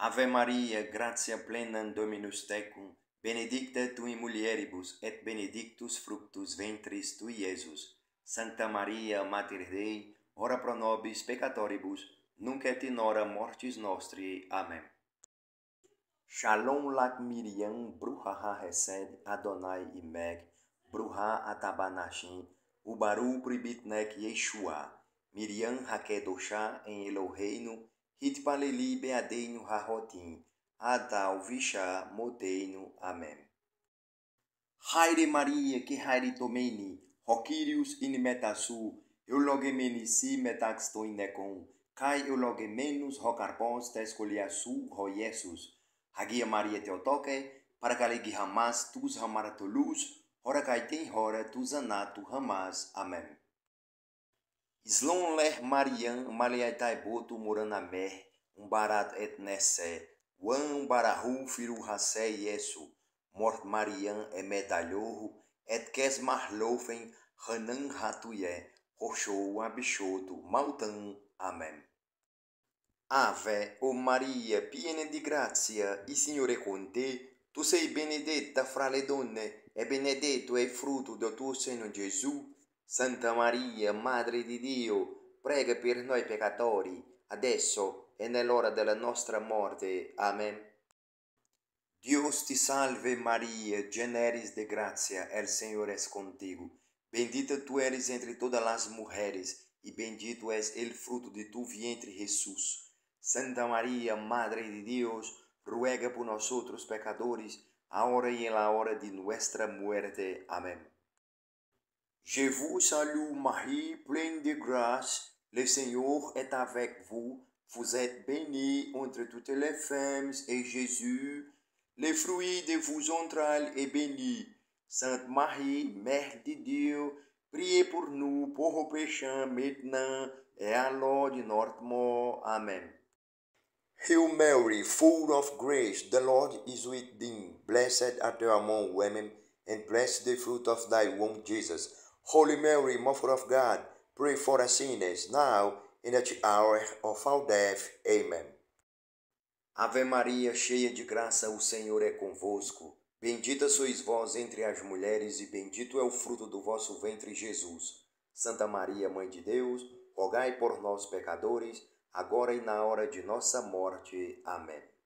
Ave Maria, gratia plena Dominus tecum, benedicta tu in mulieribus et benedictus fructus ventris tui, Iesus. Santa Maria, Mater Dei, ora pro nobis peccatoribus, nunc et in hora mortis nostri. Amen. Shalom lak Miriam, bruhaha hesed Adonai imeg, bruha atabanashin, ubaru pribit nec Yeshua, Miriam hakedosha en elo reino, et pale libe adenu ha hotin, ata o visha moteinu. Amen. Haire Maria, que haire tomeni, hokirius in metasu, eu loge meni si metax toinecon, kai eu loge menus hokarpons te escolia su ho iesus Hagia Maria te otoke, para galegi hamas tus hamaratolus, hora kai tem hora tus anatu hamas. Amen. Slonler Marian, Maliatai Boto, Moranamer, Umbarat Etnessé, Wan Barahu, Firu Hassé Yesu, Mort Marian Et Etkes Marlofen, Hanan Hatuye, Rochou Abixoto, Maltan, Amém. Ave, o Maria, piena de graça, e Senhor é con tu sei benedetta fra le donne, e benedetto é fruto do tuo seno Jesus. Santa Maria, Madre di Dio, prega per noi peccatori, adesso e nell'ora della nostra morte. Amen. Dios te salve Maria, generis de graça, el Senhor es contigo. Bendita tu eres entre todas as mulheres e bendito é el fruto de tu vientre Jesús. Santa Maria, Madre de Deus, ruega por nós pecadores, agora e na hora de nossa morte. Amém. Je vous salue Marie, pleine de grâce, le Seigneur est avec vous. Vous êtes bénie entre toutes les femmes et Jésus, le fruit de vos entrailles est béni. Sainte Marie, Mère de Dieu, priez pour nous pauvres péchants, maintenant et à l'heure de notre mort. Amen. Hail Mary, full of grace, the Lord is with thee. Blessed art thou among women, and blessed the fruit of thy womb, Jesus. Holy Mary, Mother of God, pray for us sinners, now and at the hour of our death. Amen. Ave Maria, cheia de graça, o Senhor é convosco. Bendita sois vós entre as mulheres, e bendito é o fruto do vosso ventre, Jesus. Santa Maria, Mãe de Deus, rogai por nós, pecadores, agora e na hora de nossa morte. Amém.